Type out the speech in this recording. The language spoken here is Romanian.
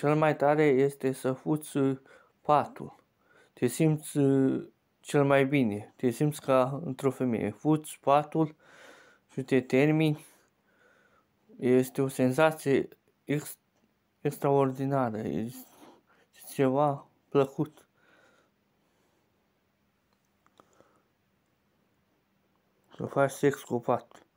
cel mai tare este să fuți patul. Te simți uh, cel mai bine, te simți ca într-o femeie. Fuți patul și te termini. Este o senzație ex- extraordinară, este ceva plăcut. Să faci sex cu patul.